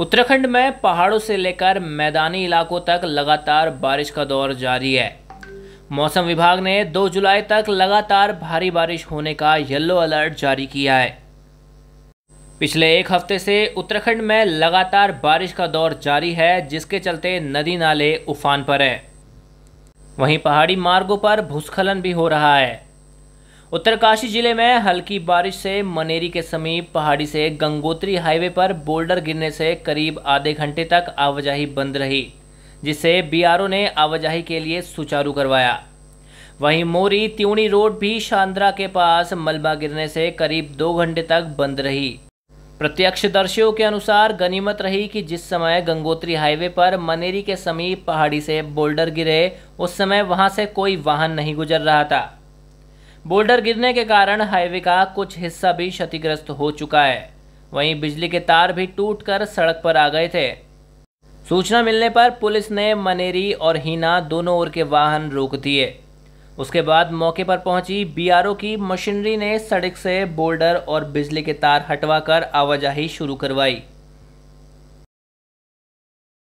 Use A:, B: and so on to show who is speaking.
A: उत्तराखंड में पहाड़ों से लेकर मैदानी इलाकों तक लगातार बारिश का दौर जारी है मौसम विभाग ने 2 जुलाई तक लगातार भारी बारिश होने का येलो अलर्ट जारी किया है पिछले एक हफ्ते से उत्तराखंड में लगातार बारिश का दौर जारी है जिसके चलते नदी नाले उफान पर है वहीं पहाड़ी मार्गों पर भूस्खलन भी हो रहा है उत्तरकाशी जिले में हल्की बारिश से मनेरी के समीप पहाड़ी से गंगोत्री हाईवे पर बोल्डर गिरने से करीब आधे घंटे तक आवाजाही बंद रही जिसे बीआरओ ने आवाजाही के लिए सुचारू करवाया वहीं मोरी त्यूणी रोड भी शांद्रा के पास मलबा गिरने से करीब दो घंटे तक बंद रही प्रत्यक्षदर्शियों के अनुसार गनीमत रही कि जिस समय गंगोत्री हाईवे पर मनेरी के समीप पहाड़ी से बोल्डर गिरे उस समय वहां से कोई वाहन नहीं गुजर रहा था बोल्डर गिरने के कारण हाईवे का कुछ हिस्सा भी क्षतिग्रस्त हो चुका है वहीं बिजली के तार भी टूटकर सड़क पर आ गए थे सूचना मिलने पर पुलिस ने मनेरी और हीना दोनों ओर के वाहन रोक दिए उसके बाद मौके पर पहुंची बीआरओ की मशीनरी ने सड़क से बोल्डर और बिजली के तार हटवाकर आवाजाही शुरू करवाई